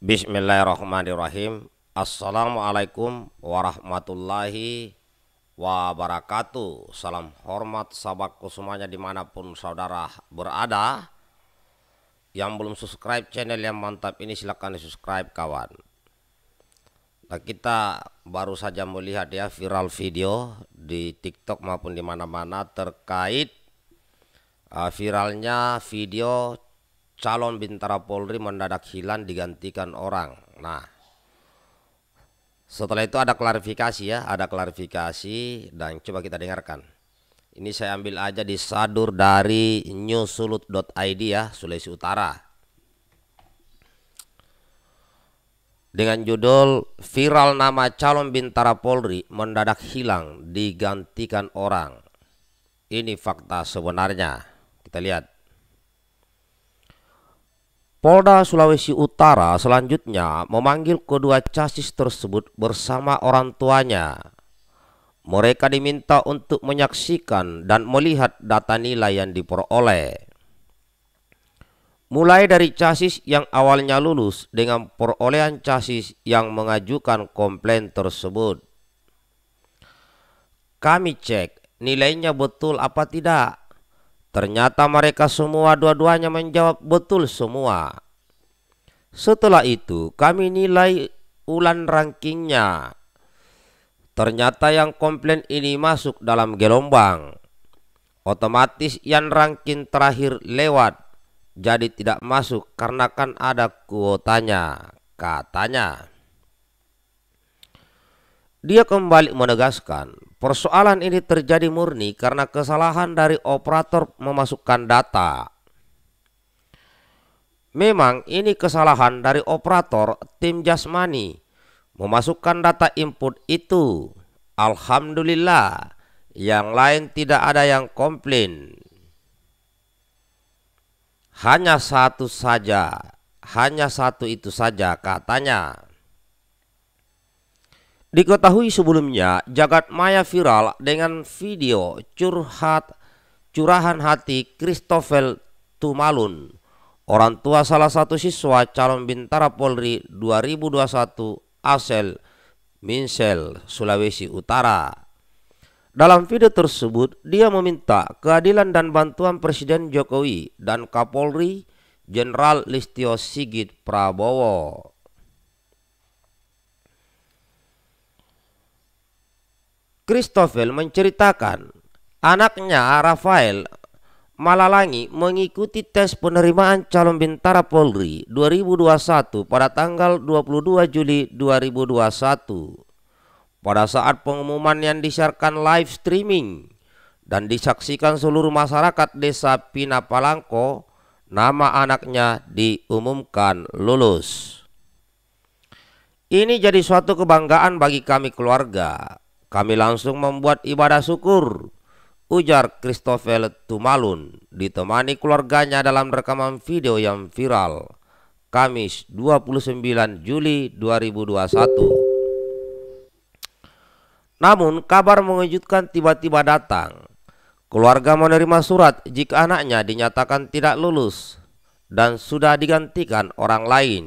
Bismillahirrahmanirrahim. Assalamualaikum warahmatullahi wabarakatuh. Salam hormat sahabatku semuanya dimanapun saudara berada. Yang belum subscribe channel yang mantap ini silahkan di subscribe kawan. Nah kita baru saja melihat ya viral video di TikTok maupun di mana terkait uh, viralnya video calon bintara Polri mendadak hilang digantikan orang. Nah, setelah itu ada klarifikasi ya, ada klarifikasi dan coba kita dengarkan. Ini saya ambil aja di sadur dari newsulut.id ya, Sulawesi Utara. Dengan judul viral nama calon bintara Polri mendadak hilang digantikan orang. Ini fakta sebenarnya. Kita lihat. Polda Sulawesi Utara selanjutnya memanggil kedua casis tersebut bersama orang tuanya. Mereka diminta untuk menyaksikan dan melihat data nilai yang diperoleh. Mulai dari casis yang awalnya lulus dengan perolehan casis yang mengajukan komplain tersebut. Kami cek nilainya betul apa tidak Ternyata mereka semua dua-duanya menjawab betul semua. Setelah itu kami nilai ulan rankingnya. Ternyata yang komplain ini masuk dalam gelombang. Otomatis yang ranking terakhir lewat. Jadi tidak masuk karena kan ada kuotanya, katanya. Dia kembali menegaskan, persoalan ini terjadi murni karena kesalahan dari operator memasukkan data. Memang ini kesalahan dari operator tim jasmani memasukkan data input itu. Alhamdulillah, yang lain tidak ada yang komplain. Hanya satu saja, hanya satu itu saja katanya. Diketahui sebelumnya, jagat maya viral dengan video curhat curahan hati Christopher Tumalun, orang tua salah satu siswa calon Bintara Polri 2021 Asel Minsel, Sulawesi Utara. Dalam video tersebut, dia meminta keadilan dan bantuan Presiden Jokowi dan Kapolri Jenderal Listio Sigit Prabowo. Christopher menceritakan anaknya Rafael Malalangi mengikuti tes penerimaan calon bintara Polri 2021 pada tanggal 22 Juli 2021. Pada saat pengumuman yang disiarkan live streaming dan disaksikan seluruh masyarakat desa Pinapalangko, nama anaknya diumumkan lulus. Ini jadi suatu kebanggaan bagi kami keluarga kami langsung membuat ibadah syukur, ujar Christopher Tumalun, ditemani keluarganya dalam rekaman video yang viral, Kamis 29 Juli 2021. Namun kabar mengejutkan tiba-tiba datang. Keluarga menerima surat jika anaknya dinyatakan tidak lulus dan sudah digantikan orang lain.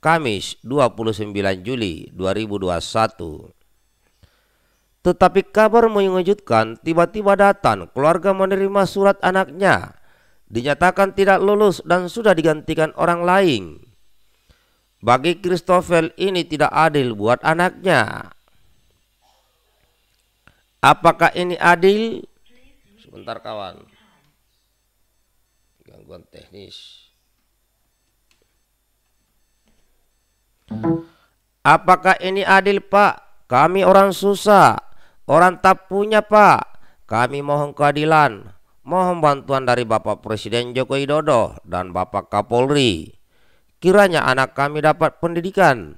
Kamis 29 Juli 2021. Tetapi kabar mengejutkan tiba-tiba datang keluarga menerima surat anaknya dinyatakan tidak lulus dan sudah digantikan orang lain. Bagi Christopher ini tidak adil buat anaknya. Apakah ini adil? Sebentar kawan. Gangguan teknis. Apakah ini adil, Pak? Kami orang susah Orang tak punya pak Kami mohon keadilan Mohon bantuan dari Bapak Presiden Joko Widodo dan Bapak Kapolri Kiranya anak kami dapat pendidikan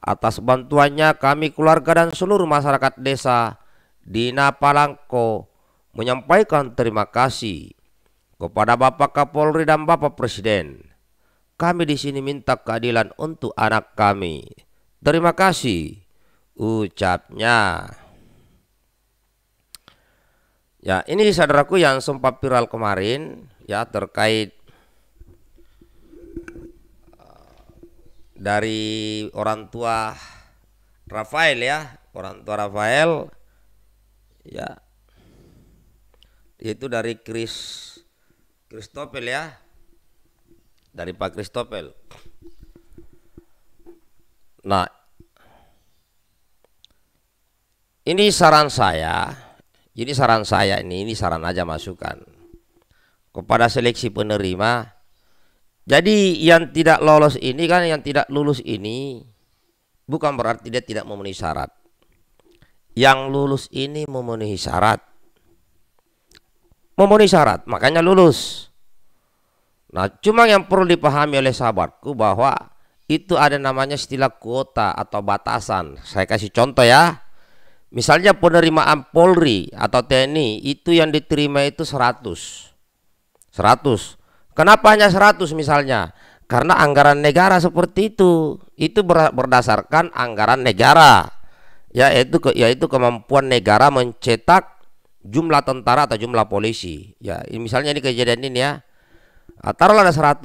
Atas bantuannya kami keluarga dan seluruh masyarakat desa di Napalangko menyampaikan terima kasih kepada Bapak Kapolri dan Bapak Presiden. Kami di sini minta keadilan untuk anak kami. Terima kasih, ucapnya. Ya, ini saudaraku yang sempat viral kemarin ya terkait eh, dari orang tua Rafael ya, orang tua Rafael ya. Itu dari Chris Christopel ya. Dari Pak Christopel. Nah, ini saran saya jadi saran saya ini, ini saran aja masukan kepada seleksi penerima. Jadi yang tidak lolos ini kan, yang tidak lulus ini bukan berarti dia tidak memenuhi syarat. Yang lulus ini memenuhi syarat. Memenuhi syarat, makanya lulus. Nah, cuma yang perlu dipahami oleh sahabatku bahwa itu ada namanya istilah kuota atau batasan. Saya kasih contoh ya. Misalnya penerimaan Polri atau TNI itu yang diterima itu 100. 100. Kenapa hanya 100 misalnya? Karena anggaran negara seperti itu. Itu berdasarkan anggaran negara. Yaitu yaitu kemampuan negara mencetak jumlah tentara atau jumlah polisi. Ya, misalnya ini kejadian ini ya. Nah, taruhlah ada 100.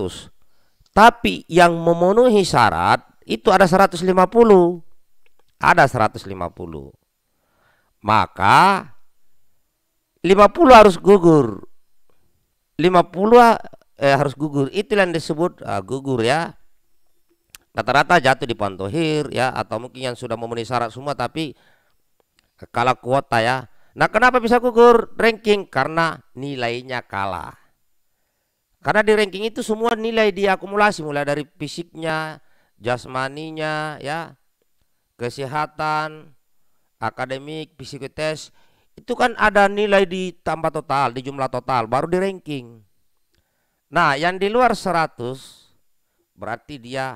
Tapi yang memenuhi syarat itu ada 150. Ada 150 maka 50 harus gugur 50 eh, harus gugur itulah yang disebut uh, gugur ya rata-rata jatuh di pantohir ya atau mungkin yang sudah memenuhi syarat semua tapi kalah kuota ya nah kenapa bisa gugur ranking karena nilainya kalah karena di ranking itu semua nilai diakumulasi mulai dari fisiknya jasmaninya ya kesehatan akademik, psikotest itu kan ada nilai di tambah total, di jumlah total, baru di ranking. Nah, yang di luar 100 berarti dia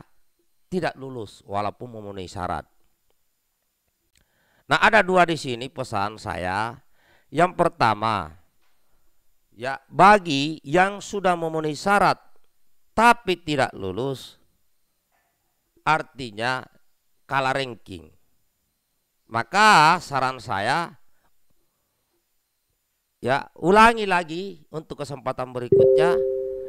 tidak lulus walaupun memenuhi syarat. Nah, ada dua di sini pesan saya. Yang pertama, ya bagi yang sudah memenuhi syarat tapi tidak lulus artinya kalah ranking. Maka saran saya ya ulangi lagi untuk kesempatan berikutnya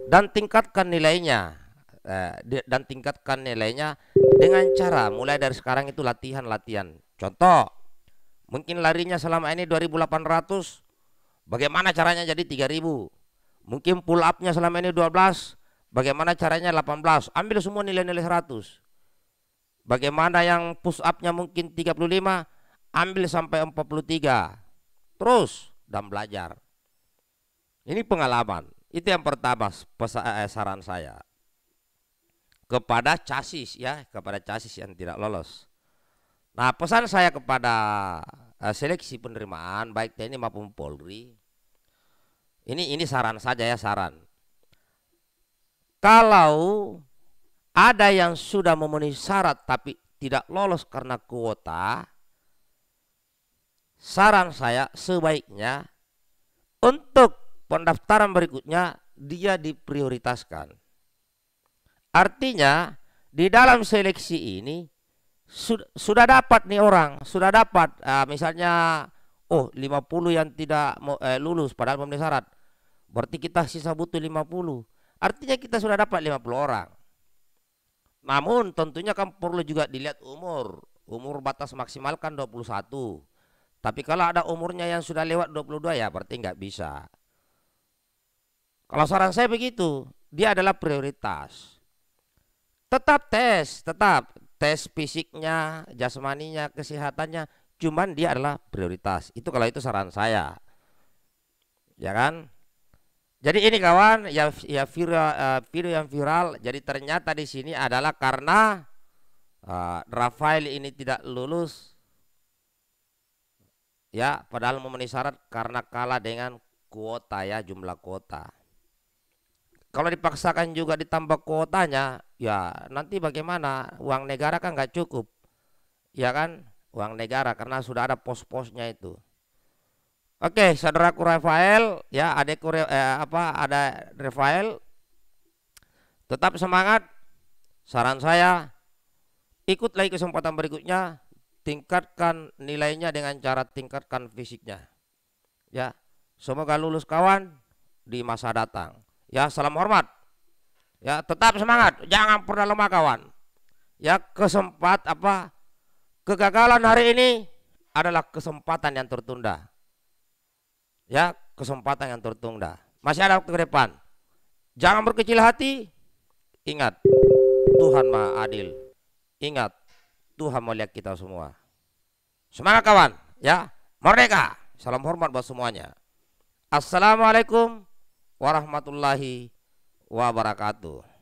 dan tingkatkan nilainya eh, dan tingkatkan nilainya dengan cara mulai dari sekarang itu latihan-latihan. Contoh, mungkin larinya selama ini 2800, bagaimana caranya jadi 3000? Mungkin pull up-nya selama ini 12, bagaimana caranya 18? Ambil semua nilai-nilai 100. Bagaimana yang push up-nya mungkin 35, ambil sampai 43 terus dan belajar ini pengalaman itu yang pertama eh, saran saya kepada casis ya kepada casis yang tidak lolos nah pesan saya kepada eh, seleksi penerimaan baik TNI maupun Polri ini ini saran saja ya saran kalau ada yang sudah memenuhi syarat tapi tidak lolos karena kuota saran saya sebaiknya untuk pendaftaran berikutnya dia diprioritaskan. Artinya di dalam seleksi ini sudah, sudah dapat nih orang, sudah dapat uh, misalnya oh 50 yang tidak mau, eh, lulus padahal memenuhi syarat. Berarti kita sisa butuh 50. Artinya kita sudah dapat 50 orang. Namun tentunya kan perlu juga dilihat umur. Umur batas maksimal kan 21. Tapi kalau ada umurnya yang sudah lewat 22 ya berarti nggak bisa. Kalau saran saya begitu, dia adalah prioritas. Tetap tes, tetap tes fisiknya, jasmaninya, kesehatannya, cuman dia adalah prioritas. Itu kalau itu saran saya. Ya kan? Jadi ini kawan, ya ya video, uh, video yang viral. Jadi ternyata di sini adalah karena uh, Rafael ini tidak lulus ya padahal memenuhi syarat karena kalah dengan kuota ya jumlah kuota kalau dipaksakan juga ditambah kuotanya ya nanti bagaimana uang negara kan nggak cukup ya kan uang negara karena sudah ada pos-posnya itu oke saudaraku Rafael ya adekku eh, apa ada Rafael tetap semangat saran saya ikutlah kesempatan berikutnya tingkatkan nilainya dengan cara tingkatkan fisiknya. Ya, semoga lulus kawan di masa datang. Ya, salam hormat. Ya, tetap semangat, jangan pernah lemah kawan. Ya, kesempat apa? Kegagalan hari ini adalah kesempatan yang tertunda. Ya, kesempatan yang tertunda. Masih ada waktu ke depan. Jangan berkecil hati. Ingat, Tuhan Maha Adil. Ingat, Tuhan melihat kita semua. Semangat kawan, ya. Merdeka. Salam hormat buat semuanya. Assalamualaikum warahmatullahi wabarakatuh.